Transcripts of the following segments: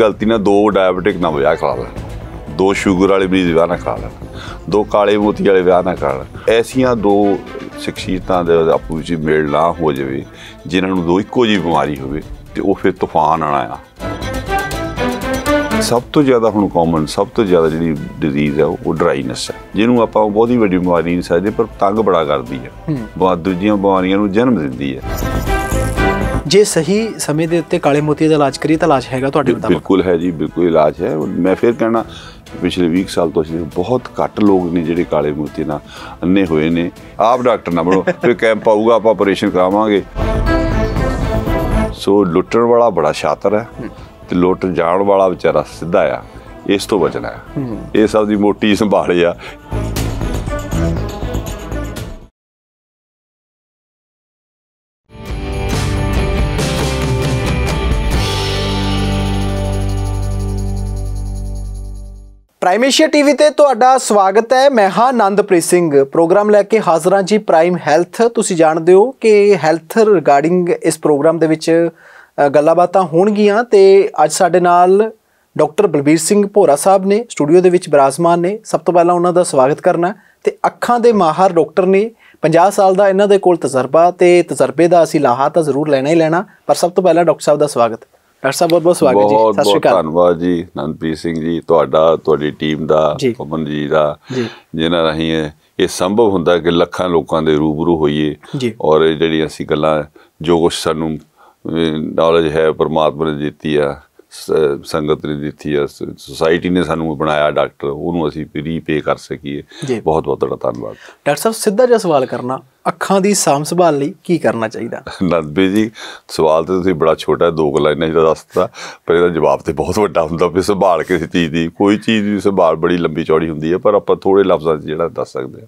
ਗਲਤੀ ਨਾਲ ਦੋ ਡਾਇਬੀਟਿਕ ਨਾ ਵਿਆਹ ਕਰਾ ਲੈ ਦੋ ਸ਼ੂਗਰ ਵਾਲੇ ਵੀ ਵਿਆਹ ਨਾ ਕਰਾ ਲੈ ਦੋ ਕਾਲੇ ਮੋਤੀ ਵਾਲੇ ਵਿਆਹ ਨਾ ਲੈ ਐਸੀਆਂ ਦੋ ਸ਼ਖਸੀਅਤਾਂ ਦੇ ਆਪੂ ਵਿੱਚ ਮੇਲ ਨਾ ਹੋ ਜਾਵੇ ਜਿਨ੍ਹਾਂ ਨੂੰ ਦੋ ਇੱਕੋ ਜੀ ਬਿਮਾਰੀ ਹੋਵੇ ਤੇ ਉਹ ਫਿਰ ਤੂਫਾਨ ਆਣਾ ਆ ਸਭ ਤੋਂ ਜ਼ਿਆਦਾ ਹੁਣ ਕਾਮਨ ਸਭ ਤੋਂ ਜ਼ਿਆਦਾ ਜਿਹੜੀ ਡਿਜ਼ੀਜ਼ ਹੈ ਉਹ ਡਰਾਈਨੈਸ ਹੈ ਜਿਹਨੂੰ ਆਪਾਂ ਬਹੁਤੀ ਵੱਡੀ ਬਿਮਾਰੀ ਨਹੀਂ ਸਮਝਦੇ ਪਰ ਤੰਗ ਬੜਾ ਕਰਦੀ ਹੈ ਬਹੁਤ ਦੂਜੀਆਂ ਬਿਮਾਰੀਆਂ ਨੂੰ ਜਨਮ ਦਿੰਦੀ ਹੈ ਜੇ ਸਹੀ ਸਮੇਂ ਦੇ ਉੱਤੇ ਕਾਲੇ ਮੋਤੀ ਦਾ ਇਲਾਜ ਕਰੀਏ ਤਾਂ ਇਲਾਜ ਹੈਗਾ ਤੁਹਾਡੇ ਮੁਤਾਬਕ ਬਿਲਕੁਲ ਹੈ ਜੀ ਬਿਲਕੁਲ ਇਲਾਜ ਹੈ ਮੈਂ ਫਿਰ ਕਹਿਣਾ ਪਿਛਲੇ 20 ਸਾਲ ਤੋਂ ਅਸੀਂ ਬਹੁਤ ਘੱਟ ਲੋਕ ਨੇ ਜਿਹੜੇ ਕਾਲੇ ਮੋਤੀ ਨਾਲ ਅੰਨੇ ਹੋਏ ਨੇ ਆਪ ਡਾਕਟਰ ਨਾ ਬਣੋ ਫਿਰ ਕੈਂਪ ਆਊਗਾ ਆਪਾਂ ਆਪਰੇਸ਼ਨ ਕਰਾਵਾਂਗੇ ਸੋ ਲੁੱਟਣ ਵਾਲਾ ਬੜਾ ਸ਼ਾਤਰ ਹੈ ਤੇ ਲੁੱਟ ਜਾਣ ਵਾਲਾ ਵਿਚਾਰਾ ਸਿੱਧਾ ਆ ਇਸ ਤੋਂ ਬਚਣਾ ਹੈ ਇਹ ਸਭ ਦੀ ਮੋਟੀ ਸੰਭਾਲ ਆ ਪ੍ਰਾਈਮੇਸ਼ੀਆ ਟੀਵੀ ਤੇ ਤੁਹਾਡਾ ਸਵਾਗਤ ਹੈ ਮੈਂ ਹਾਂ ਆਨੰਦਪ੍ਰੀਤ ਸਿੰਘ ਪ੍ਰੋਗਰਾਮ ਲੈ ਕੇ ਹਾਜ਼ਰ ਹਾਂ ਜੀ ਪ੍ਰਾਈਮ ਹੈਲਥ ਤੁਸੀਂ ਜਾਣਦੇ ਹੋ ਕਿ ਹੈਲਥ ਰਿਗਾਰਡਿੰਗ ਇਸ ਪ੍ਰੋਗਰਾਮ ਦੇ ਵਿੱਚ ਗੱਲਾਂ ਬਾਤਾਂ ਹੋਣਗੀਆਂ ਤੇ ਅੱਜ ਸਾਡੇ ਨਾਲ ਡਾਕਟਰ ਬਲਬੀਰ ਸਿੰਘ ਭੋਰਾ ਸਾਹਿਬ ਨੇ ਸਟੂਡੀਓ ਦੇ ਵਿੱਚ ਬਿਰਾਜਮਾਨ ਨੇ ਸਭ ਤੋਂ ਪਹਿਲਾਂ ਉਹਨਾਂ ਦਾ ਸਵਾਗਤ ਕਰਨਾ ਤੇ ਅੱਖਾਂ ਦੇ ਮਾਹਰ ਡਾਕਟਰ ਨੇ 50 ਸਾਲ ਦਾ ਇਹਨਾਂ ਦੇ ਕੋਲ ਤਜਰਬਾ ਤੇ ਤਜਰਬੇ ਦਾ ਅਸੀਂ ਲਾਹਾ ਤਾਂ ਜ਼ਰੂਰ ਲੈਣਾ ਹੀ ਲੈਣਾ ਪਰ ਸਭ ਤੋਂ ਪਹਿਲਾਂ ਡਾਕਟਰ ਸਾਹਿਬ ਦਾ ਸਵਾਗਤ ਡਾਕਟਰ ਸਾਹਿਬ ਬਹੁਤ ਬਹੁਤ ਸਵਾਗਤ ਜੀ ਸਤਿ ਸ਼੍ਰੀ ਅਕਾਲ ਧੰਨਵਾਦ ਜੀ ਨੰਦਪ੍ਰੀਤ ਸਿੰਘ ਜੀ ਤੁਹਾਡਾ ਤੁਹਾਡੀ ਟੀਮ ਦਾ ਪਵਨ ਜੀ ਦਾ ਜਿਨ੍ਹਾਂ ਰਾਹੀਂ ਇਹ ਸੰਭਵ ਹੁੰਦਾ ਕਿ ਲੱਖਾਂ ਲੋਕਾਂ ਦੇ ਰੂਬਰੂ ਹੋਈਏ ਔਰ ਜਿਹੜੀ ਅਸੀਂ ਗੱਲਾਂ ਜੋ ਕੁਝ ਸਾਨੂੰ ਨੌਲੇਜ ਹੈ ਪਰਮਾਤਮਾ ਨੇ ਦਿੱਤੀ ਆ ਸੰਗਤ ਨੇ ਦਿੱਤੀ ਹੈ ਸੋਸਾਇਟੀ ਨੇ ਸਾਨੂੰ ਬਣਾਇਆ ਡਾਕਟਰ ਉਹਨੂੰ ਅਸੀਂ ਰੀਪੇ ਕਰ ਸਕੀਏ ਬਹੁਤ ਬਹੁਤ ਧੰਨਵਾਦ ਡਾਕਟਰ ਸਾਹਿਬ ਸਿੱਧਾ ਜਿਹਾ ਸਵਾਲ ਕਰਨਾ ਅੱਖਾਂ ਦੀ ਸਾਂਭ ਸੰਭਾਲ ਲਈ ਕੀ ਕਰਨਾ ਚਾਹੀਦਾ ਨਦਬੀ ਜੀ ਸਵਾਲ ਤੇ ਤੁਸੀਂ ਬੜਾ ਛੋਟਾ ਦੋ ਗੱਲਾਂ ਲਾਈਨਾਂ ਜਿਹੜਾ ਦੱਸਤਾ ਪਰ ਇਹਦਾ ਜਵਾਬ ਤੇ ਬਹੁਤ ਵੱਡਾ ਹੁੰਦਾ ਵੀ ਸੰਭਾਲ ਕੇ ਚੀਜ਼ ਦੀ ਕੋਈ ਚੀਜ਼ ਦੀ ਸੰਭਾਲ ਬੜੀ ਲੰਬੀ ਚੌੜੀ ਹੁੰਦੀ ਹੈ ਪਰ ਆਪਾਂ ਥੋੜੇ ਲਫ਼ਜ਼ਾਂ 'ਚ ਜਿਹੜਾ ਦੱਸ ਸਕਦੇ ਹਾਂ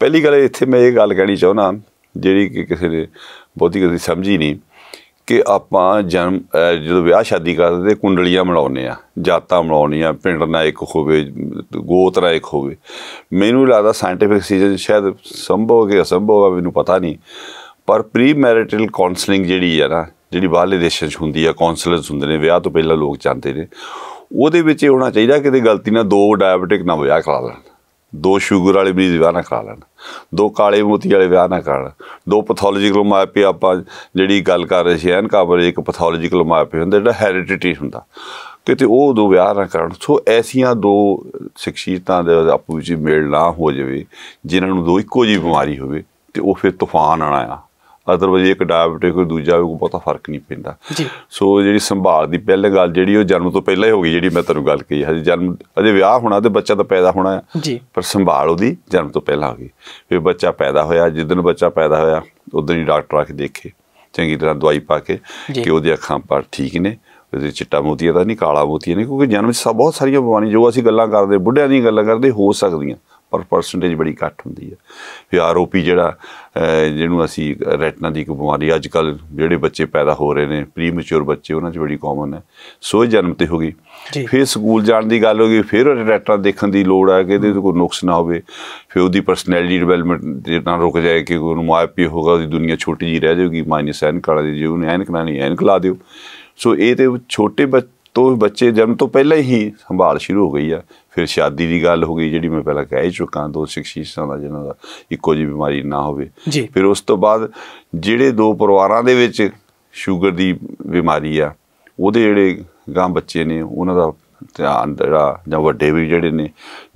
ਪਹਿਲੀ ਗੱਲ ਇੱਥੇ ਮੈਂ ਇਹ ਗੱਲ ਕਹਿਣੀ ਚਾਹੁੰਦਾ ਜਿਹੜੀ ਕਿ ਕਿਸੇ ਨੇ ਬਹੁਤੀ ਕਦੀ ਸਮਝੀ ਨਹੀਂ ਕਿ ਆਪਾਂ ਜਨਮ ਜਦੋਂ ਵਿਆਹ ਸ਼ਾਦੀ ਕਰਦੇ ਤੇ ਕੁੰਡਲੀਆਂ ਬਣਾਉਨੇ ਆ ਜਾਤਾਂ ਬਣਾਉਣੀਆਂ ਪਿੰਡ ਨਾ ਇੱਕ ਹੋਵੇ ਗੋਤ ਨਾਲ ਇੱਕ ਹੋਵੇ ਮੈਨੂੰ ਲੱਗਦਾ ਸਾਇੰਟਿਫਿਕ ਸੀਜ਼ਨ ਸ਼ਾਇਦ ਸੰਭਵ ਹੈ ਅਸੰਭਵ ਆ ਮੈਨੂੰ ਪਤਾ ਨਹੀਂ ਪਰ ਪ੍ਰੀ ਮੈਰਿਟਲ ਕਾਉਂਸਲਿੰਗ ਜਿਹੜੀ ਆ ਨਾ ਜਿਹੜੀ ਬਾਹਰਲੇ ਦੇਸ਼ਾਂ 'ਚ ਹੁੰਦੀ ਆ ਕਾਉਂਸਲਰਸ ਹੁੰਦੇ ਨੇ ਵਿਆਹ ਤੋਂ ਪਹਿਲਾਂ ਲੋਕ ਜਾਂਦੇ ਨੇ ਉਹਦੇ ਵਿੱਚ ਇਹ ਹੋਣਾ ਚਾਹੀਦਾ ਕਿ ਕਿਤੇ ਗਲਤੀ ਨਾਲ ਦੋ ਡਾਇਬੀਟਿਕ ਨਾ ਵਿਆਹ ਕਰਾ ਲੈਣ ਦੋ ਸ਼ੂਗਰ ਵਾਲੇ ਮਰੀਜ਼ ਵਿਆਹ ਨਾ ਕਰਾ ਲੈਣ ਦੋ ਕਾਲੇ ਮੋਤੀ ਵਾਲੇ ਵਿਆਹ ਨਾ ਕਰਨ ਦੋ ਪੈਥੋਲੋਜੀਕਲ ਮਾਪੇ ਆਪਾਂ ਜਿਹੜੀ ਗੱਲ ਕਰ ਰਹੇ ਸੀ ਐਨ ਕਾਬਰ ਇੱਕ ਪੈਥੋਲੋਜੀਕਲ ਮਾਪੇ ਹੁੰਦਾ ਜਿਹੜਾ ਹੈਰੀਡਿਟੀ ਹੁੰਦਾ ਕਿਤੇ ਉਹ ਦੋ ਵਿਆਹ ਨਾ ਕਰਨ ਸੋ ਐਸੀਆਂ ਦੋ ਸ਼ਖਸੀਅਤਾਂ ਦੇ ਆਪੂ ਵਿੱਚ ਮੇਲ ਨਾ ਹੋ ਜਾਵੇ ਜਿਨ੍ਹਾਂ ਨੂੰ ਦੋ ਇੱਕੋ ਜੀ ਬਿਮਾਰੀ ਹੋਵੇ ਤੇ ਉਹ ਫਿਰ ਤੂਫਾਨ ਆਣਾ ਆ ਅਦਰਵਾਇਜ਼ ਇੱਕ ਡਾਇਬਟਿਕ ਕੋਈ ਦੂਜਾ ਹੋਵੇ ਕੋਈ ਬਹੁਤਾ ਫਰਕ ਨਹੀਂ ਪੈਂਦਾ ਜੀ ਸੋ ਜਿਹੜੀ ਸੰਭਾਲ ਦੀ ਪਹਿਲੀ ਗੱਲ ਜਿਹੜੀ ਉਹ ਜਨਮ ਤੋਂ ਪਹਿਲਾਂ ਹੀ ਹੋ ਗਈ ਜਿਹੜੀ ਮੈਂ ਤੈਨੂੰ ਗੱਲ ਕਹੀ ਹਜੇ ਜਨਮ ਅਜੇ ਵਿਆਹ ਹੋਣਾ ਤੇ ਬੱਚਾ ਤਾਂ ਪੈਦਾ ਹੋਣਾ ਹੈ ਪਰ ਸੰਭਾਲ ਉਹਦੀ ਜਨਮ ਤੋਂ ਪਹਿਲਾਂ ਹੋ ਗਈ ਫਿਰ ਬੱਚਾ ਪੈਦਾ ਹੋਇਆ ਜਿਸ ਦਿਨ ਬੱਚਾ ਪੈਦਾ ਹੋਇਆ ਉਦੋਂ ਹੀ ਡਾਕਟਰ ਆ ਕੇ ਦੇਖੇ ਚੰਗੀ ਤਰ੍ਹਾਂ ਦਵਾਈ ਪਾ ਕੇ ਕਿ ਉਹਦੀ ਅੱਖਾਂ ਪਰ ਠੀਕ ਨੇ ਉਹਦੇ ਚਿੱਟਾ ਮੋਤੀਆ ਤਾਂ ਨਹੀਂ ਕਾਲਾ ਮੋਤੀਆ ਨਹੀਂ ਕਿਉਂਕਿ ਜਨਮ ਵਿੱਚ ਸਭ ਬਹੁਤ ਸਾਰੀਆਂ ਬਿਮਾਰੀਆਂ ਜੋ ਅਸੀਂ ਗੱਲਾਂ ਕਰਦੇ ਬੁੱਢਿਆਂ ਦੀਆਂ ਗੱਲਾਂ ਕਰਦੇ ਹੋ ਸਕਦੀਆਂ ਪਰ ਪਰਸੈਂਟੇਜ ਬੜੀ ਘੱਟ ਹੁੰਦੀ ਹੈ ਫਿਰ ਆਰਓਪੀ ਜਿਹੜਾ ਜਿਹਨੂੰ ਅਸੀਂ ਰੈਟਨਾ ਦੀ ਇੱਕ ਬਿਮਾਰੀ ਅੱਜ ਕੱਲ ਜਿਹੜੇ ਬੱਚੇ ਪੈਦਾ ਹੋ ਰਹੇ ਨੇ ਪ੍ਰੀ ਮੈਚੁਰ ਬੱਚੇ ਉਹਨਾਂ 'ਚ ਬੜੀ ਕਾਮਨ ਹੈ ਸੋ ਜਨਮ ਤੇ ਹੋ ਗਈ ਫਿਰ ਸਕੂਲ ਜਾਣ ਦੀ ਗੱਲ ਹੋ ਗਈ ਫਿਰ ਰੈਟਨਾ ਦੇਖਣ ਦੀ ਲੋੜ ਆ ਕਿ ਇਹਦੇ ਕੋਈ ਨੁਕਸ ਨਾ ਹੋਵੇ ਫਿਰ ਉਹਦੀ ਪਰਸਨੈਲਿਟੀ ਡਿਵੈਲਪਮੈਂਟ ਜੇ ਨਾ ਰੁਕ ਜਾਏ ਕਿ ਉਹਨੂੰ ਮਾਪੀ ਹੋਗਾ ਉਹਦੀ ਦੁਨੀਆ ਛੋਟੀ ਜੀ ਰਹਿ ਜਾਊਗੀ ਮਾਈਨਸ ਕਾਲਾ ਦੇ ਜੀ ਉਹਨੇ ਐਨਕ ਨਾ ਐਨ ਐਨਕ ਲਾ ਦਿਓ ਸੋ ਇਹ ਤੇ ਛੋਟੇ ਬੱਚੇ ਤੋਂ ਬੱਚੇ ਜਨਮ ਤੋਂ ਪਹਿਲਾਂ ਹੀ ਸੰਭਾਲ ਸ਼ੁਰੂ ਹੋ ਗਈ ਆ ਫਿਰ ਸ਼ਾਦੀ ਦੀ ਗੱਲ ਹੋ ਗਈ ਜਿਹੜੀ ਮੈਂ ਪਹਿਲਾਂ ਕਹਿ ਚੁੱਕਾ ਦੋ ਸਿਕਸ਼ੀਸਾਂ ਦਾ ਜਿਹਨਾਂ ਦਾ ਇੱਕੋ ਜੀ ਬਿਮਾਰੀ ਨਾ ਹੋਵੇ ਫਿਰ ਉਸ ਤੋਂ ਬਾਅਦ ਜਿਹੜੇ ਦੋ ਪਰਿਵਾਰਾਂ ਦੇ ਵਿੱਚ ਸ਼ੂਗਰ ਦੀ ਬਿਮਾਰੀ ਆ ਉਹਦੇ ਜਿਹੜੇ ਗਾਂ ਬੱਚੇ ਨੇ ਉਹਨਾਂ ਦਾ ਧਿਆਨ ਜਿਹੜਾ ਜਾਂ ਵੱਡੇ ਵੀ ਜਿਹੜੇ ਨੇ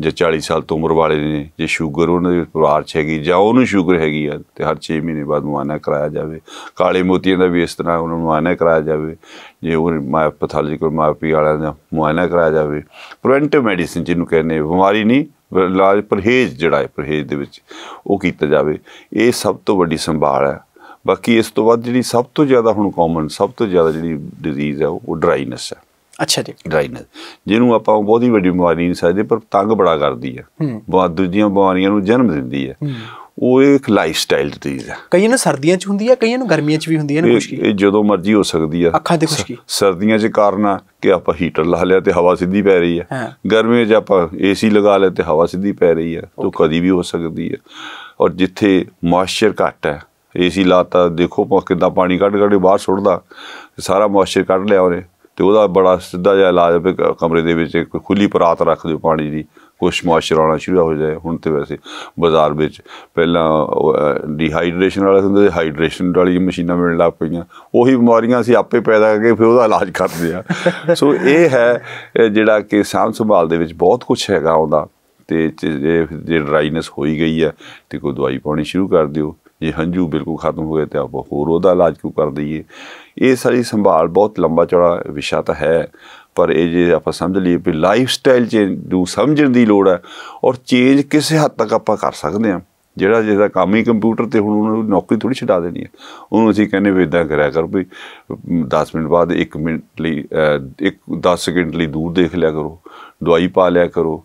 ਜੇ 40 ਸਾਲ ਤੋਂ ਉਮਰ ਵਾਲੇ ਨੇ ਜੇ ਸ਼ੂਗਰ ਉਹਨਾਂ ਦੇ ਪਰਿਵਾਰ 'ਚ ਹੈਗੀ ਜਾਂ ਉਹਨੂੰ ਸ਼ੂਗਰ ਹੈਗੀ ਆ ਤੇ ਹਰ 6 ਮਹੀਨੇ ਬਾਅਦ ਮੁਆਇਨਾ ਕਰਾਇਆ ਜਾਵੇ ਕਾਲੇ ਮੋਤੀਆਂ ਦਾ ਵੀ ਇਸ ਤਰ੍ਹਾਂ ਉਹਨਾਂ ਨੂੰ ਮੁਆਇਨਾ ਕਰਾਇਆ ਜਾਵੇ ਜੇ ਉਹ ਮਾਇਓਪੈਥੋਲੋਜੀਕਲ ਮਾਪੀ ਵਾਲਿਆਂ ਦਾ ਮੁਆਇਨਾ ਕਰਾਇਆ ਜਾਵੇ ਪ੍ਰੀਵੈਂਟਿਵ ਮੈਡੀਸਿਨ ਜਿਹਨੂੰ ਕਹਿੰਦੇ ਬਿਮਾਰੀ ਨਹੀਂ ਇਲਾਜ ਪਰਹੇਜ਼ ਜਿਹੜਾ ਹੈ ਪਰਹੇਜ਼ ਦੇ ਵਿੱਚ ਉਹ ਕੀਤਾ ਜਾਵੇ ਇਹ ਸਭ ਤੋਂ ਵੱਡੀ ਸੰਭਾਲ ਹੈ ਬਾਕੀ ਇਸ ਤੋਂ ਬਾਅਦ ਜਿਹੜੀ ਸਭ ਤੋਂ ਜ਼ਿਆਦਾ ਹੁਣ ਕਾਮਨ ਸਭ ਤੋਂ ਜ਼ਿਆਦਾ ਜਿਹੜੀ ਡਿਜ਼ੀਜ਼ ਹੈ ਉਹ ਡਰਾਈਨੈਸ ਹੈ ਅੱਛਾ ਜੀ ਡਰਾਈਨੈਸ ਜਿਹਨੂੰ ਆਪਾਂ ਬਹੁਤੀ ਵੱਡੀ ਬਿਮਾਰੀ ਨਹੀਂ ਸਕਦੇ ਪਰ ਤੰਗ ਬੜਾ ਕਰਦੀ ਹੈ ਬਹੁਤ ਦੂਜੀਆਂ ਬਿਮਾਰੀਆਂ ਨੂੰ ਜਨਮ ਦਿੰਦੀ ਹੈ ਉਹ ਇੱਕ ਲਾਈਫ ਸਟਾਈਲ ਡਿਜ਼ੀਜ਼ ਹੈ ਕਈਆਂ ਨੂੰ ਸਰਦੀਆਂ 'ਚ ਹੁੰਦੀ ਹੈ ਕਈਆਂ ਨੂੰ ਗਰਮੀਆਂ 'ਚ ਵੀ ਹੁੰਦੀ ਹੈ ਨਾ ਖੁਸ਼ਕੀ ਇਹ ਜਦੋਂ ਮਰਜ਼ੀ ਹੋ ਸਕਦੀ ਹੈ ਅੱਖਾਂ ਦੇ ਖੁਸ਼ਕੀ ਸਰਦੀਆਂ 'ਚ ਕਾਰਨ ਆ ਕਿ ਆਪਾਂ ਹੀਟਰ ਲਾ ਲਿਆ ਤੇ ਹਵਾ ਸਿੱਧੀ ਪੈ ਰਹੀ ਹੈ ਗਰਮੀਆਂ 'ਚ ਆਪਾਂ ਏਸੀ ਲਗਾ ਲਿਆ ਤੇ ਹਵਾ ਸਿੱਧੀ ਪੈ ਰਹੀ ਹੈ ਤੋਂ ਕਦੀ ਵੀ ਹੋ ਸਕਦੀ ਹੈ ਔਰ ਜਿੱਥੇ ਮੌਇਸਚਰ ਘੱਟ ਹੈ ਏਸੀ ਲਾਤਾ ਦੇਖੋ ਕਿਦਾਂ ਪਾਣੀ ਕੱਢ ਕੱਢ ਬਾਹਰ ਸੁੱਟਦਾ ਸਾਰਾ ਮੌਇਸਚਰ ਕੱਢ ਲਿਆ ਉਹਨੇ ਤੇ ਉਹਦਾ ਬੜਾ ਸਿੱਧਾ ਜਿਹਾ ਇਲਾਜ ਹੈ ਕਮਰੇ ਦੇ ਵਿੱਚ ਕੋਈ ਖੁੱਲੀ ਪਰਾਤ ਰੱਖ ਦਿਓ ਪਾਣੀ ਦੀ ਕੁਛ ਮੋਇਸਚਰ ਆਉਣਾ ਸ਼ੁਰੂ ਹੋ ਜਾਏ ਹੁਣ ਤੇ ਵੈਸੇ ਬਾਜ਼ਾਰ ਵਿੱਚ ਪਹਿਲਾਂ ਡੀਹਾਈਡਰੇਸ਼ਨ ਵਾਲੇ ਹੁੰਦੇ ਹਾਈਡਰੇਸ਼ਨ ਵਾਲੀ ਮਸ਼ੀਨਾਂ ਮਿਲਣ ਲੱਗ ਪਈਆਂ ਉਹੀ ਬਿਮਾਰੀਆਂ ਅਸੀਂ ਆਪੇ ਪੈਦਾ ਕਰਕੇ ਫਿਰ ਉਹਦਾ ਇਲਾਜ ਕਰਦੇ ਆ ਸੋ ਇਹ ਹੈ ਜਿਹੜਾ ਕਿ ਸਾਮ ਸੰਭਾਲ ਦੇ ਵਿੱਚ ਬਹੁਤ ਕੁਝ ਹੈਗਾ ਉਹਦਾ ਤੇ ਜੇ ਜੇ ਡਰਾਈਨੈਸ ਹੋਈ ਗਈ ਹੈ ਤੇ ਕੋਈ ਦਵਾਈ ਪਾਉਣੀ ਸ਼ੁਰੂ ਕਰ ਦਿਓ ਜੇ ਹੰਝੂ ਬਿਲਕੁਲ ਖਤਮ ਹੋ ਗਏ ਤੇ ਆਪਾਂ ਹੋਰ ਉਹਦਾ ਇਲਾਜ ਕਿਉਂ ਕਰ ਦਈਏ ਇਹ ਸਾਰੀ ਸੰਭਾਲ ਬਹੁਤ ਲੰਬਾ ਚੌੜਾ ਵਿਸ਼ਾ ਤਾਂ ਹੈ ਪਰ ਇਹ ਜੇ ਆਪਾਂ ਸਮਝ ਲਈਏ ਵੀ ਲਾਈਫ ਸਟਾਈਲ ਚੇਂਜ ਨੂੰ ਸਮਝਣ ਦੀ ਲੋੜ ਹੈ ਔਰ ਚੇਂਜ ਕਿਸੇ ਹੱਦ ਤੱਕ ਆਪਾਂ ਕਰ ਸਕਦੇ ਹਾਂ ਜਿਹੜਾ ਜਿਹਦਾ ਕੰਮ ਹੀ ਕੰਪਿਊਟਰ ਤੇ ਹੁਣ ਉਹਨੂੰ ਨੌਕਰੀ ਥੋੜੀ ਛਡਾ ਦੇਣੀ ਹੈ ਉਹਨੂੰ ਅਸੀਂ ਕਹਿੰਦੇ ਵੀ ਇਦਾਂ ਕਰਿਆ ਕਰੋ ਵੀ 10 ਮਿੰਟ ਬਾਅਦ 1 ਮਿੰਟ ਲਈ 1 10 ਸਕਿੰਟ ਲਈ ਦੂਰ ਦੇਖ ਲਿਆ ਕਰੋ ਦਵਾਈ ਪਾ ਲਿਆ ਕਰੋ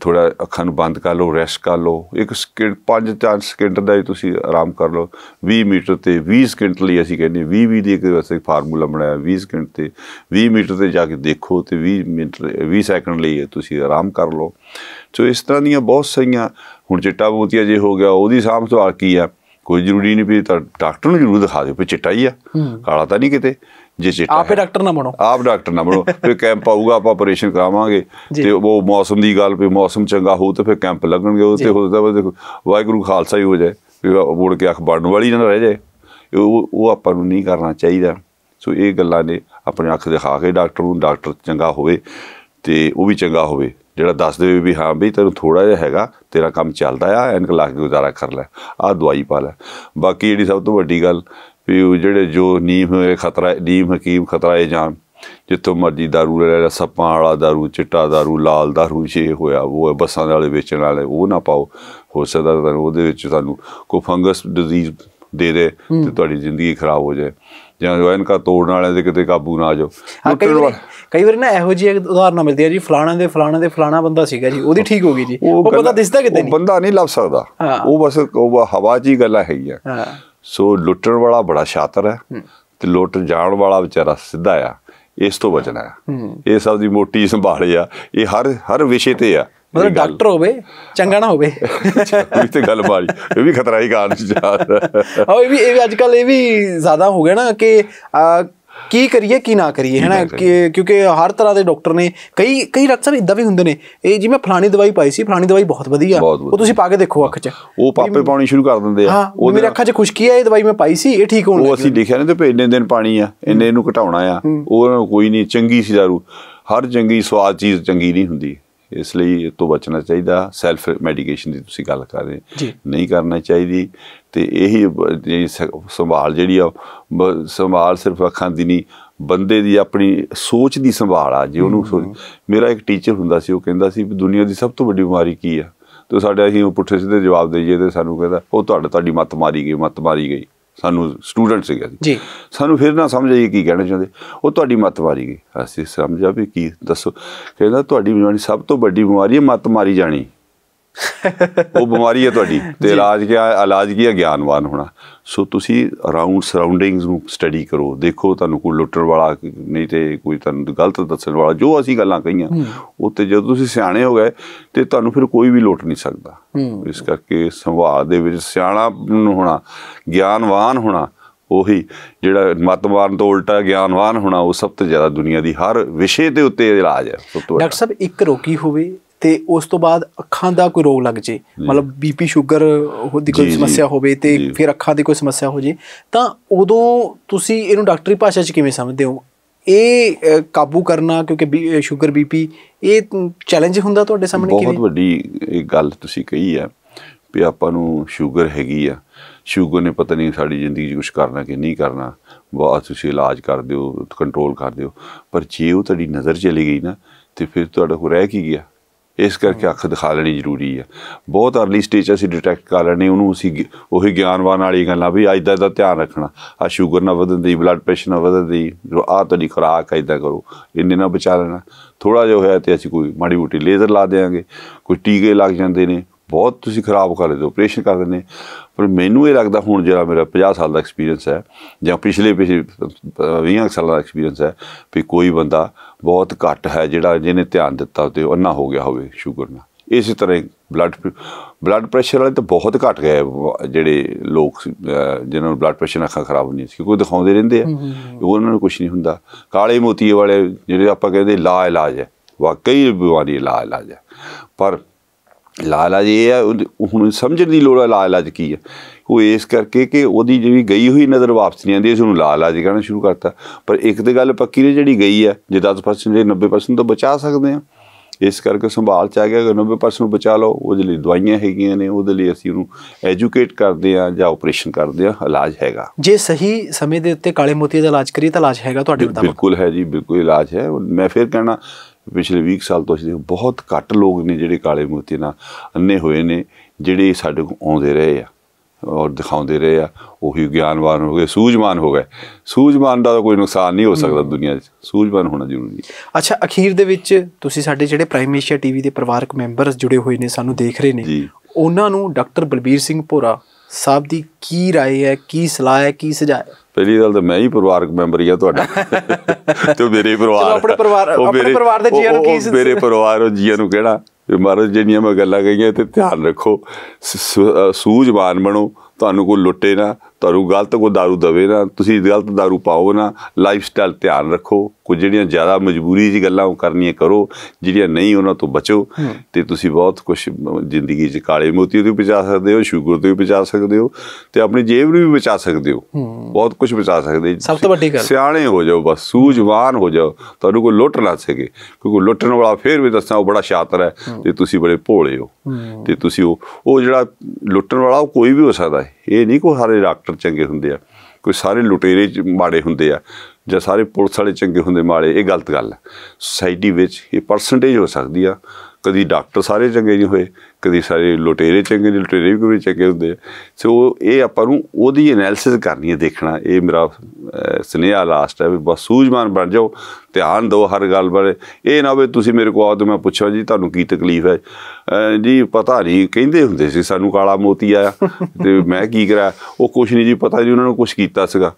ਥੋੜਾ ਅੱਖਾਂ ਨੂੰ ਬੰਦ ਕਰ ਲਓ ਰੈਸਟ ਕਰ ਲਓ ਇੱਕ ਸਕਿੰਟ 5-4 ਸਕਿੰਟ ਦਾ ਹੀ ਤੁਸੀਂ ਆਰਾਮ ਕਰ ਲਓ 20 ਮੀਟਰ ਤੇ 20 ਸਕਿੰਟ ਲਈ ਅਸੀਂ ਕਹਿੰਦੇ 20 20 ਦੀ ਇੱਕ ਵੈਸੇ ਫਾਰਮੂਲਾ ਬਣਾਇਆ 20 ਸਕਿੰਟ ਤੇ 20 ਮੀਟਰ ਤੇ ਜਾ ਕੇ ਦੇਖੋ ਤੇ 20 ਮਿੰਟ 20 ਸੈਕਿੰਡ ਲਈ ਤੁਸੀਂ ਆਰਾਮ ਕਰ ਲਓ ਸੋ ਇਸ ਤਰ੍ਹਾਂ ਦੀਆਂ ਬਹੁਤ ਸਈਆਂ ਹੁਣ ਚਿੱਟਾ ਬੂਤੀਆ ਜੇ ਹੋ ਗਿਆ ਉਹਦੀ ਸਾਂਭ ਸੰਭਾਲ ਕੀ ਆ ਕੋਈ ਜ਼ਰੂਰੀ ਨਹੀਂ ਵੀ ਡਾਕਟਰ ਨੂੰ ਜ਼ਰੂਰ ਦਿਖਾ ਦਿਓ ਵੀ ਚਿੱਟਾ ਹੀ ਆ ਕਾਲਾ ਤਾਂ ਨਹੀਂ ਕਿਤੇ ਜੀ ਜੀ ਆਪੇ ਡਾਕਟਰ ਨਾ ਬਣੋ ਆਪ ਡਾਕਟਰ ਨਾ ਬਣੋ ਫਿਰ ਕੈਂਪ ਆਊਗਾ ਆਪਾਂ ਆਪਰੇਸ਼ਨ ਕਰਾਵਾਂਗੇ ਤੇ ਉਹ ਮੌਸਮ ਦੀ ਗੱਲ ਵੀ ਮੌਸਮ ਚੰਗਾ ਹੋਊ ਤੇ ਫਿਰ ਕੈਂਪ ਲੱਗਣਗੇ ਉਹ ਤੇ ਹੋਦਾ ਦੇਖੋ ਵਾਹਿਗੁਰੂ ਖਾਲਸਾ ਹੀ ਹੋ ਜਾਏ ਵੀ ਮੋੜ ਕੇ ਅੱਖ ਬੜਨ ਵਾਲੀ ਨਾ ਰਹਿ ਜਾਏ ਉਹ ਉਹ ਆਪਾਂ ਨੂੰ ਨਹੀਂ ਕਰਨਾ ਚਾਹੀਦਾ ਸੋ ਇਹ ਗੱਲਾਂ ਨੇ ਆਪਣੇ ਅੱਖ ਦਿਖਾ ਕੇ ਡਾਕਟਰ ਨੂੰ ਡਾਕਟਰ ਚੰਗਾ ਹੋਵੇ ਤੇ ਉਹ ਵੀ ਚੰਗਾ ਹੋਵੇ ਜਿਹੜਾ ਦੱਸ ਦੇਵੇ ਵੀ ਹਾਂ ਵੀ ਤੈਨੂੰ ਥੋੜਾ ਜਿਹਾ ਹੈਗਾ ਤੇਰਾ ਕੰਮ ਚੱਲਦਾ ਆ ਐਨਕ ਲਾ ਕੇ ਗੁਜ਼ਾਰਾ ਕਰ ਲੈ ਆ ਦਵਾਈ ਪਾ ਲੈ ਬਾਕੀ ਜਿਹੜੀ ਸਭ ਤੋਂ ਵੱਡੀ ਗੱਲ ਵੀ ਉਹ ਜਿਹੜੇ ਜੋ ਨੀਮ ਹੋਏ ਖਤਰਾ ਨੀਮ ਹਕੀਮ ਖਤਰਾਏ ਜਾਨ ਜਿੱਥੋਂ ਮਰਜੀ दारू ਲੈ ਲੈ ਸੱਪਾਂ ਵਾਲਾ दारू ਚਿੱਟਾ दारू ਲਾਲ दारू ਛੇ ਹੋਇਆ ਉਹ ਬੱਸਾਂ ਵਾਲੇ ਵੇਚਣ ਵਾਲੇ ਉਹ ਨਾ ਪਾਓ ਹੋ ਸਕਦਾ ਤਾਂ ਉਹਦੇ ਵਿੱਚ ਤੁਹਾਨੂੰ ਕੋ ਫੰਗਸ ਡਿਜ਼ੀਜ਼ ਦੇ ਦੇ ਤੇ ਤੁਹਾਡੀ ਜ਼ਿੰਦਗੀ ਖਰਾਬ ਹੋ ਜਾਏ ਜਾਂ ਇਹਨਾਂ ਕਾ ਤੋੜਨ ਵਾਲਿਆਂ ਦੇ ਕਿਤੇ ਕਾਬੂ ਨਾ ਆ ਜਾਓ ਕਈ ਵਾਰ ਨਾ ਇਹੋ ਜਿਹੀ ਉਦਾਹਰਨਾਂ ਮਿਲਦੀ ਹੈ ਜੀ ਫਲਾਣਾ ਦੇ ਫਲਾਣਾ ਦੇ ਫਲਾਣਾ ਬੰਦਾ ਸੀਗਾ ਜੀ ਉਹਦੀ ਠੀਕ ਹੋ ਗਈ ਜੀ ਉਹ ਬੰਦਾ ਦਿਸਦਾ ਕਿਤੇ ਨਹੀਂ ਬੰਦਾ ਨਹੀਂ ਲੱਭ ਸਕਦਾ ਉਹ ਬਸ ਉਹ ਹਵਾ ਜੀ ਗੱਲਾਂ ਆ ਹਾਂ ਸੋ ਲੁੱਟਣ ਵਾਲਾ ਬੜਾ ਸ਼ਾਤਰ ਹੈ ਤੇ ਲੁੱਟ ਜਾਣ ਵਾਲਾ ਵਿਚਾਰਾ ਸਿੱਧਾ ਆ ਇਸ ਤੋਂ ਬਚਣਾ ਹੈ ਇਹ ਸਭ ਦੀ ਮੋਟੀ ਸੰਭਾਲੇ ਆ ਇਹ ਹਰ ਹਰ ਵਿਸ਼ੇ ਤੇ ਆ ਮਤਲਬ ਡਾਕਟਰ ਹੋਵੇ ਚੰਗਾ ਨਾ ਹੋਵੇ ਇਹ ਤੇ ਗੱਲ ਬਾਤ ਇਹ ਵੀ ਖਤਰਾ ਹੀ ਕਾਰਨ ਹੈ ਹਾਂ ਇਹ ਵੀ ਇਹ ਵੀ ਅੱਜ ਕੱਲ ਇਹ ਵੀ ਜ਼ਿਆਦਾ ਹੋ ਗਿਆ ਨਾ ਕਿ ਕੀ ਕਰੀਏ ਕੀ ਨਾ ਕਰੀਏ ਹੈਨਾ ਕਿਉਂਕਿ ਹਰ ਤਰ੍ਹਾਂ ਦੇ ਡਾਕਟਰ ਨੇ ਕਈ ਕਈ ਰਕਤ ਸਰ ਇਦਾਂ ਵੀ ਹੁੰਦੇ ਨੇ ਇਹ ਜਿਵੇਂ ਫਲਾਣੀ ਦਵਾਈ ਪਾਈ ਸੀ ਫਲਾਣੀ ਦਵਾਈ ਬਹੁਤ ਵਧੀਆ ਉਹ ਤੁਸੀਂ ਪਾ ਕੇ ਦੇਖੋ ਅੱਖ 'ਚ ਉਹ ਪਾਪੇ ਪਾਉਣੀ ਸ਼ੁਰੂ ਕਰ ਦਿੰਦੇ ਆ ਉਹ ਮੇਰੇ ਅੱਖਾਂ 'ਚ ਖੁਸ਼ਕੀ ਆ ਇਹ ਦਵਾਈ ਮੈਂ ਪਾਈ ਸੀ ਇਹ ਠੀਕ ਹੋਣ ਲੱਗੀ ਉਹ ਅਸੀਂ ਦੇਖਿਆ ਨੇ ਤੇ ਭੇਜਨੇ ਦਿਨ ਪਾਣੀ ਆ ਇਹਨੇ ਇਹਨੂੰ ਘਟਾਉਣਾ ਆ ਉਹ ਕੋਈ ਨਹੀਂ ਚੰਗੀ ਸੀ ਦਾਰੂ ਹਰ ਚੰਗੀ ਸਵਾਦ ਚੀਜ਼ ਚੰਗੀ ਨਹੀਂ ਹੁੰਦੀ ਇਸ ਲਈ ਇਹ ਤੋਂ ਬਚਣਾ ਚਾਹੀਦਾ ਸੈਲਫ ਮੈਡੀਕੇਸ਼ਨ ਦੀ ਤੁਸੀਂ ਗੱਲ ਕਰ ਰਹੇ ਨਹੀਂ ਕਰਨਾ ਚਾਹੀਦੀ ਤੇ ਇਹੀ ਸੰਭਾਲ ਜਿਹੜੀ ਆ ਸੰਭਾਲ ਸਿਰਫ ਅੱਖਾਂ ਦੀ ਨਹੀਂ ਬੰਦੇ ਦੀ ਆਪਣੀ ਸੋਚ ਦੀ ਸੰਭਾਲ ਆ ਜੇ ਉਹਨੂੰ ਮੇਰਾ ਇੱਕ ਟੀਚਰ ਹੁੰਦਾ ਸੀ ਉਹ ਕਹਿੰਦਾ ਸੀ ਦੁਨੀਆ ਦੀ ਸਭ ਤੋਂ ਵੱਡੀ ਬਿਮਾਰੀ ਕੀ ਆ ਤੇ ਸਾਡੇ ਅਸੀਂ ਉਹ ਪੁੱਠੇ ਸਿੱਧੇ ਜਵਾਬ ਦੇਈਏ ਤੇ ਸਾਨੂੰ ਕਹਿੰਦਾ ਉਹ ਤੁਹਾਡੇ ਤੁਹਾਡੀ ਮਤ ਮਾਰੀ ਗਈ ਮਤ ਮਾਰੀ ਗਈ ਸਾਨੂੰ ਸਟੂਡੈਂਟ ਸੀਗਾ ਜੀ ਸਾਨੂੰ ਫਿਰ ਨਾ ਸਮਝ ਆਈ ਕੀ ਕਹਿਣਾ ਚਾਹੁੰਦੇ ਉਹ ਤੁਹਾਡੀ ਮਤ ਮਾਰੀ ਗਈ ਅਸੀਂ ਸਮਝਿਆ ਵੀ ਕੀ ਦੱਸੋ ਕਹਿੰਦਾ ਤੁਹਾਡੀ ਬਿਮਾਰੀ ਸਭ ਤੋਂ ਵੱਡੀ ਬਿਮਾਰੀ ਹੈ ਮਤ ਮਾਰੀ ਜਾਣੀ ਉਹ ਬਿਮਾਰੀ ਹੈ ਤੁਹਾਡੀ ਤੇ ਇਲਾਜ ਕੀ ਹੈ ਇਲਾਜ ਕੀ ਹੈ ਗਿਆਨਵਾਨ ਹੋਣਾ ਸੋ ਤੁਸੀਂ ਅਰਾਊਂਡ ਸਰਾਊਂਡਿੰਗਸ ਨੂੰ ਸਟੱਡੀ ਕਰੋ ਦੇਖੋ ਤੁਹਾਨੂੰ ਕੋਈ ਲੁੱਟਰ ਵਾਲਾ ਨਹੀਂ ਤੇ ਕੋਈ ਤੁਹਾਨੂੰ ਗਲਤ ਦੱਸਣ ਵਾਲਾ ਜੋ ਅਸੀਂ ਗੱਲਾਂ ਕਹੀਆਂ ਉੱਤੇ ਜਦੋਂ ਤੁਸੀਂ ਸਿਆਣੇ ਹੋ ਗਏ ਤੇ ਤੁਹਾਨੂੰ ਫਿਰ ਕੋਈ ਵੀ ਲੁੱਟ ਨਹੀਂ ਸਕਦਾ ਇਸ ਕਰਕੇ ਸੰਵਾਦ ਦੇ ਵਿੱਚ ਸਿਆਣਾ ਹੋਣਾ ਗਿਆਨਵਾਨ ਹੋਣਾ ਉਹੀ ਜਿਹੜਾ ਮਤਵਾਰਨ ਤੋਂ ਉਲਟਾ ਗਿਆਨਵਾਨ ਹੋਣਾ ਉਹ ਸਭ ਤੋਂ ਜ਼ਿਆਦਾ ਦੁਨੀਆ ਦੀ ਹਰ ਵਿਸ਼ੇ ਦੇ ਉੱਤੇ ਇਲਾਜ ਹੈ ਡਾਕਟਰ ਸਾਹਿਬ ਇੱਕ ਰੋਗੀ ਹੋਵੇ ਤੇ ਉਸ ਤੋਂ ਬਾਅਦ ਅੱਖਾਂ ਦਾ ਕੋਈ ਰੋਗ ਲੱਗ ਜੇ ਮਤਲਬ ਬੀਪੀ ਸ਼ੂਗਰ ਦੀ ਕੋਈ ਸਮੱਸਿਆ ਹੋਵੇ ਤੇ ਫਿਰ ਅੱਖਾਂ ਦੀ ਕੋਈ ਸਮੱਸਿਆ ਹੋ ਜੇ ਤਾਂ ਉਦੋਂ ਤੁਸੀਂ ਇਹਨੂੰ ਡਾਕਟਰੀ ਭਾਸ਼ਾ 'ਚ ਕਿਵੇਂ ਸਮਝਦੇ ਹੋ ਇਹ ਕਾਬੂ ਕਰਨਾ ਕਿਉਂਕਿ ਸ਼ੂਗਰ ਬੀਪੀ ਇਹ ਚੈਲੰਜ ਹੁੰਦਾ ਤੁਹਾਡੇ ਸਾਹਮਣੇ ਕਿਵੇਂ ਬਹੁਤ ਵੱਡੀ ਇਹ ਗੱਲ ਤੁਸੀਂ ਕਹੀ ਆ ਵੀ ਆਪਾਂ ਨੂੰ ਸ਼ੂਗਰ ਹੈਗੀ ਆ ਸ਼ੂਗਰ ਨੇ ਪਤਾ ਨਹੀਂ ਸਾਡੀ ਜ਼ਿੰਦਗੀ 'ਚ ਕੁਝ ਕਰਨਾ ਕਿ ਨਹੀਂ ਕਰਨਾ ਬਹੁਤ ਤੁਸੀਂ ਇਲਾਜ ਕਰਦੇ ਹੋ ਕੰਟਰੋਲ ਕਰਦੇ ਹੋ ਪਰ ਜੇ ਉਹ ਤੁਹਾਡੀ ਨਜ਼ਰ ਚਲੀ ਗਈ ਨਾ ਤੇ ਫਿਰ ਤੁਹਾਡਾ ਹੋ ਰਹਿ ਕੀ ਗਿਆ ਇਸ ਕਰਕੇ ਅੱਖ ਦਿਖਾ ਲੈਣੀ ਜ਼ਰੂਰੀ ਹੈ ਬਹੁਤ ਅਰਲੀ ਸਟੇਜ ਅਸੀਂ ਡਿਟੈਕਟ ਕਰ ਲੈਣੀ ਉਹਨੂੰ ਅਸੀਂ ਉਹੀ ਗਿਆਨਵਾਨ ਵਾਲੀ ਗੱਲਾਂ ਵੀ ਅੱਜ ਦਾ ਧਿਆਨ ਰੱਖਣਾ ਆ ਸ਼ੂਗਰ ਨਾ ਵਧਣ ਦੀ ਬਲੱਡ ਪ੍ਰੈਸ਼ਰ ਨਾ ਵਧਣ ਦੀ ਆ ਤੁਹਾਡੀ ਖੁਰਾਕ ਐਦਾਂ ਕਰੋ ਇੰਨੇ ਨਾ ਬਚਾ ਲੈਣਾ ਥੋੜਾ ਜਿਹਾ ਹੋਇਆ ਤੇ ਅਸੀਂ ਕੋਈ ਮਾੜੀ ਬੂਟੀ ਲੇਜ਼ਰ ਲਾ ਦੇਾਂਗੇ ਕੋਈ ਟੀਕੇ ਲੱਗ ਜਾਂਦੇ ਨੇ ਬਹੁਤ ਤੁਸੀਂ ਖਰਾਬ ਕਰ ਲੈਂਦੇ ਆਪਰੇਸ਼ਨ ਕਰ ਦਿੰਦੇ ਪਰ ਮੈਨੂੰ ਇਹ ਲੱਗਦਾ ਹੁਣ ਜਿਹੜਾ ਮੇਰਾ 50 ਸਾਲ ਦਾ ਐਕਸਪੀਰੀਅੰਸ ਹੈ ਜਾਂ ਪਿਛਲੇ ਪਿਛਲੇ 20 ਸਾਲ ਦਾ ਐਕਸਪੀਰੀਅੰਸ ਹੈ ਵੀ ਕੋਈ ਬੰਦਾ ਬਹੁਤ ਘੱਟ ਹੈ ਜਿਹੜਾ ਜਿਹਨੇ ਧਿਆਨ ਦਿੱਤਾ ਤੇ ਉਹ ਅੰਨਾ ਹੋ ਗਿਆ ਹੋਵੇ ਸ਼ੂਗਰ ਨਾਲ ਇਸੇ ਤਰ੍ਹਾਂ ਬਲੱਡ ਬਲੱਡ ਪ੍ਰੈਸ਼ਰ ਵਾਲੇ ਤਾਂ ਬਹੁਤ ਘਟ ਗਏ ਜਿਹੜੇ ਲੋਕ ਜਿਨ੍ਹਾਂ ਨੂੰ ਬਲੱਡ ਪ੍ਰੈਸ਼ਰ ਅੱਖਾਂ ਖਰਾਬ ਹੁੰਦੀ ਸੀ ਕਿਉਂਕਿ ਦਿਖਾਉਂਦੇ ਰਹਿੰਦੇ ਆ ਉਹਨਾਂ ਨੂੰ ਕੁਝ ਨਹੀਂ ਹੁੰਦਾ ਕਾਲੇ ਮੋਤੀਏ ਵਾਲੇ ਜਿਹੜੇ ਆਪਾਂ ਕਹਿੰਦੇ ਲਾ ਇਲਾਜ ਹੈ ਵਾਕਈ ਬਿਮਾਰੀ ਲਾ ਇਲਾਜ ਹੈ ਪਰ ਲਾਇਲਾਜ ਇਹ ਆ ਹੁਣ ਸਮਝਣ ਦੀ ਲੋੜ ਹੈ ਲਾਇਲਾਜ ਕੀ ਆ ਉਹ ਇਸ ਕਰਕੇ ਕਿ ਉਹਦੀ ਜਿਹੜੀ ਗਈ ਹੋਈ ਨਜ਼ਰ ਵਾਪਸ ਨਹੀਂ ਆਉਂਦੀ ਇਸ ਨੂੰ ਲਾਇਲਾਜ ਕਹਿਣਾ ਸ਼ੁਰੂ ਕਰਤਾ ਪਰ ਇੱਕ ਤੇ ਗੱਲ ਪੱਕੀ ਨੇ ਜਿਹੜੀ ਗਈ ਆ ਜੇ 10% ਦੇ 90% ਤੋਂ ਬਚਾ ਸਕਦੇ ਆ ਇਸ ਕਰਕੇ ਸੰਭਾਲ ਚ ਆ ਗਿਆ ਕਿ 90% ਨੂੰ ਬਚਾ ਲਓ ਉਹਦੇ ਲਈ ਦਵਾਈਆਂ ਹੈਗੀਆਂ ਨੇ ਉਹਦੇ ਲਈ ਅਸੀਂ ਉਹਨੂੰ ਐਜੂਕੇਟ ਕਰਦੇ ਆ ਜਾਂ ਆਪਰੇਸ਼ਨ ਕਰਦੇ ਆ ਇਲਾਜ ਹੈਗਾ ਜੇ ਸਹੀ ਸਮੇਂ ਦੇ ਉੱਤੇ ਕਾਲੇ ਮੋਤੀ ਦਾ ਇਲਾਜ ਕਰੀ ਤਾਂ ਇਲਾਜ ਹੈਗਾ ਤੁਹਾਡੇ ਮੁਤਾਬਕ ਬਿਲਕੁਲ ਹੈ ਜੀ ਬਿਲਕੁਲ ਇਲਾਜ ਹੈ ਮੈਂ ਫਿਰ ਕਹਿਣਾ ਪਿਛਲੇ 20 ਸਾਲ ਤੋਂ ਅਸੀਂ ਬਹੁਤ ਘੱਟ ਲੋਕ ਨੇ ਜਿਹੜੇ ਕਾਲੇ ਮੋਤੀ ਨਾਲ ਅੰਨੇ ਹੋਏ ਨੇ ਜਿਹੜੇ ਸਾਡੇ ਕੋਲ ਆਉਂਦੇ ਰਹੇ ਆ ਔਰ ਦਿਖਾਉਂਦੇ ਰਹੇ ਆ ਉਹੀ ਗਿਆਨਵਾਨ ਹੋ ਗਏ ਸੂਝਵਾਨ ਹੋ ਗਏ ਸੂਝਵਾਨ ਦਾ ਕੋਈ ਨੁਕਸਾਨ ਨਹੀਂ ਹੋ ਸਕਦਾ ਦੁਨੀਆ 'ਚ ਸੂਝਵਾਨ ਹੋਣਾ ਜ਼ਰੂਰੀ ਹੈ ਅੱਛਾ ਅਖੀਰ ਦੇ ਵਿੱਚ ਤੁਸੀਂ ਸਾਡੇ ਜਿਹੜੇ ਪ੍ਰਾਈਮ ਏਸ਼ੀਆ ਟੀਵੀ ਦੇ ਪਰਿਵਾਰਕ ਮੈਂਬਰਸ ਜੁੜੇ ਹੋਏ ਨੇ ਸਾਨੂੰ ਦੇਖ ਰਹੇ ਨੇ ਉਹਨਾਂ ਨੂੰ ਡਾਕਟਰ ਬਲਬੀਰ ਸਿੰਘ ਭੋਰਾ ਸਾਹਿਬ ਦੀ ਕੀ رائے ਹੈ ਕੀ ਸਲਾਹ ਹੈ ਕੀ ਸੁਝਾਅ ਹੈ ਪਹਿਲੀ ਗੱਲ ਤਾਂ ਮੈਂ ਹੀ ਪਰਿਵਾਰਕ ਮੈਂਬਰ ਹਾਂ ਆ ਤੁਹਾਡਾ ਤੇ ਮੇਰੇ ਪਰਿਵਾਰ ਆਪਣੇ ਪਰਿਵਾਰ ਆਪਣੇ ਪਰਿਵਾਰ ਦੇ ਜੀਆਂ ਨੂੰ ਕੀ ਮੇਰੇ ਪਰਿਵਾਰ ਉਹ ਜੀਆਂ ਨੂੰ ਕਿਹੜਾ ਮਹਾਰਾਜ ਜਿਹਨੀਆਂ ਮੈਂ ਗੱਲਾਂ ਕਹੀਆਂ ਤੇ ਧਿਆਨ ਰੱਖੋ ਸੂਝਵਾਨ ਬਣੋ ਤੁਹਾਨੂੰ ਕੋਈ ਲੁੱਟੇ ਨਾ ਤੁਹਾਨੂੰ ਗਲਤ ਕੋ दारू ਦਵੇ ਨਾ ਤੁਸੀਂ ਗਲਤ दारू ਪਾਓ ਨਾ ਲਾਈਫ ਸਟਾਈਲ ਧਿਆਨ ਰੱਖੋ ਕੋ ਜਿਹੜੀਆਂ ਜ਼ਿਆਦਾ ਮਜਬੂਰੀ ਜੀ ਗੱਲਾਂ ਕਰਨੀਆਂ ਕਰੋ ਜਿਹੜੀਆਂ ਨਹੀਂ ਉਹਨਾਂ ਤੋਂ ਬਚੋ ਤੇ ਤੁਸੀਂ ਬਹੁਤ ਕੁਝ ਜ਼ਿੰਦਗੀ 'ਚ ਕਾਲੇ ਮੋਤੀ ਤੇ ਬਚਾ ਸਕਦੇ ਹੋ ਸ਼ੂਗਰ ਤੋਂ ਵੀ ਬਚਾ ਸਕਦੇ ਹੋ ਤੇ ਆਪਣੀ ਜੇਬ ਨੂੰ ਵੀ ਬਚਾ ਸਕਦੇ ਹੋ ਬਹੁਤ ਕੁਝ ਬਚਾ ਸਕਦੇ ਸਭ ਤੋਂ ਵੱਡੀ ਗੱਲ ਸਿਆਣੇ ਹੋ ਜਾਓ ਬਸ ਸੂਝਵਾਨ ਹੋ ਜਾਓ ਤੁਹਾਨੂੰ ਕੋ ਲੁੱਟ ਨਾ ਸਕੇ ਕਿਉਂਕਿ ਲੁੱਟਣ ਵਾਲਾ ਫੇਰ ਵੀ ਦੱਸਾਂ ਉਹ ਬੜਾ ਸ਼ਾਤਰ ਹੈ ਤੇ ਤੁਸੀਂ ਬੜੇ ਭੋਲੇ ਹੋ ਤੇ ਤੁਸੀਂ ਉਹ ਜਿਹੜਾ ਲੁੱਟਣ ਵਾਲਾ ਉਹ ਕੋਈ ਵੀ ਹੋ ਸਕਦਾ ਹੈ ਇਹ ਨਹੀਂ ਕੋ ਸਾਰੇ ਡਾਕਟਰ ਡਾਕਟਰ ਚੰਗੇ ਹੁੰਦੇ ਆ ਕੋਈ ਸਾਰੇ ਲੁਟੇਰੇ ਚ ਮਾੜੇ ਹੁੰਦੇ ਆ ਜਾਂ ਸਾਰੇ ਪੁਲਿਸ ਵਾਲੇ ਚੰਗੇ ਹੁੰਦੇ ਮਾੜੇ ਇਹ ਗਲਤ ਗੱਲ ਹੈ ਸੋਸਾਇਟੀ ਵਿੱਚ ਇਹ ਪਰਸੈਂਟੇਜ ਹੋ ਸਕਦੀ ਆ ਕਦੀ ਡਾਕਟਰ ਸਾਰੇ ਚੰਗੇ ਨਹੀਂ ਹੋਏ ਕਦੀ ਸਾਰੇ ਲੁਟੇਰੇ ਚੰਗੇ ਨਹੀਂ ਲੁਟੇਰੇ ਵੀ ਕੋਈ ਚੰਗੇ ਹੁੰਦੇ ਸੋ ਇਹ ਆਪਾਂ ਨੂੰ ਉਹਦੀ ਐਨਾਲਿਸਿਸ ਕਰਨੀ ਹੈ ਦੇਖਣਾ ਇਹ ਮੇਰਾ ਸੁਨੇਹਾ ਲਾਸਟ ਹੈ ਵੀ ਬਸ ਸੂਝਮਾਨ ਬਣ ਜਾਓ ਧਿਆਨ ਦਿਓ ਹਰ ਗੱਲ ਬਾਰੇ ਇਹ ਨਾ ਹੋਵੇ ਤੁਸੀਂ ਮੇਰੇ ਕੋਲ ਆ ਤੇ ਮੈਂ ਪੁੱਛਾਂ ਜੀ ਤੁਹਾਨੂੰ ਕੀ ਤਕਲੀਫ ਹੈ ਜੀ ਪਤਾ ਨਹੀਂ ਕਹਿੰਦੇ ਹੁੰਦੇ ਸੀ ਸਾਨੂੰ ਕਾਲਾ ਮੋਤੀ ਆਇਆ ਤੇ ਮੈਂ ਕੀ ਕਰਾਂ ਉਹ ਕੁਝ ਨਹੀਂ ਜੀ ਪਤਾ ਨਹੀਂ ਉਹਨਾਂ ਨੂੰ ਕੁਝ ਕੀਤਾ ਸੀਗਾ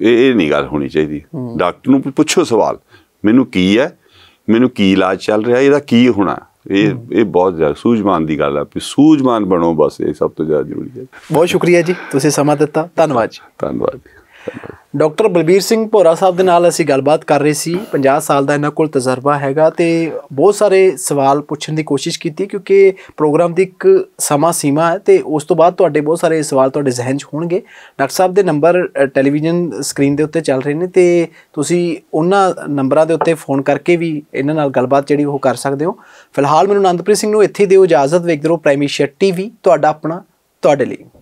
ਇਹ ਇਹ ਨਹੀਂ ਗੱਲ ਹੋਣੀ ਚਾਹੀਦੀ ਡਾਕਟਰ ਨੂੰ ਪੁੱਛੋ ਸਵਾਲ ਮੈਨੂੰ ਕੀ ਹੈ ਮੈਨੂੰ ਕੀ ਇਲਾਜ ਚੱਲ ਰਿਹਾ ਇਹਦਾ ਕੀ ਹੋਣਾ ਇਹ ਇਹ ਬਹੁਤ ਜ਼ਿਆਦਾ ਸੂਝਮਾਨ ਦੀ ਗੱਲ ਹੈ ਕਿ ਸੂਝਮਾਨ ਬਣੋ ਬਸ ਇਹ ਸਭ ਤੋਂ ਜ਼ਿਆਦਾ ਜ਼ਰੂਰੀ ਹੈ ਬਹੁਤ ਸ਼ੁਕਰੀਆ ਜੀ ਤੁਸੀਂ ਸਮਾਂ ਦਿੱਤਾ ਧੰਨਵਾਦ ਜੀ ਧੰਨਵਾਦ ਡਾਕਟਰ ਬਲਬੀਰ ਸਿੰਘ ਭੋਰਾ ਸਾਹਿਬ ਦੇ ਨਾਲ ਅਸੀਂ ਗੱਲਬਾਤ ਕਰ ਰਹੇ ਸੀ 50 ਸਾਲ ਦਾ ਇਹਨਾਂ ਕੋਲ ਤਜਰਬਾ ਹੈਗਾ ਤੇ ਬਹੁਤ ਸਾਰੇ ਸਵਾਲ ਪੁੱਛਣ ਦੀ ਕੋਸ਼ਿਸ਼ ਕੀਤੀ ਕਿਉਂਕਿ ਪ੍ਰੋਗਰਾਮ ਦੀ ਇੱਕ ਸਮਾਂ ਸੀਮਾ ਹੈ ਤੇ ਉਸ ਤੋਂ ਬਾਅਦ ਤੁਹਾਡੇ ਬਹੁਤ ਸਾਰੇ ਸਵਾਲ ਤੁਹਾਡੇ ਜ਼ਿਹਨ 'ਚ ਹੋਣਗੇ ਡਾਕਟਰ ਸਾਹਿਬ ਦੇ ਨੰਬਰ ਟੈਲੀਵਿਜ਼ਨ ਸਕਰੀਨ ਦੇ ਉੱਤੇ ਚੱਲ ਰਹੇ ਨੇ ਤੇ ਤੁਸੀਂ ਉਹਨਾਂ ਨੰਬਰਾਂ ਦੇ ਉੱਤੇ ਫੋਨ ਕਰਕੇ ਵੀ ਇਹਨਾਂ ਨਾਲ ਗੱਲਬਾਤ ਜਿਹੜੀ ਉਹ ਕਰ ਸਕਦੇ ਹੋ ਫਿਲਹਾਲ ਮੈਨੂੰ ਅਨੰਦਪ੍ਰੀਤ ਸਿੰਘ ਨੂੰ ਇੱਥੇ ਦਿਓ ਇਜਾਜ਼ਤ ਵੇਖਦੇ ਰਹੋ ਪ੍ਰਾਈਮੇਸ਼ੀਅਰ ਟੀਵੀ ਤੁਹਾਡਾ ਆਪਣਾ ਤੁਹਾਡੇ ਲਈ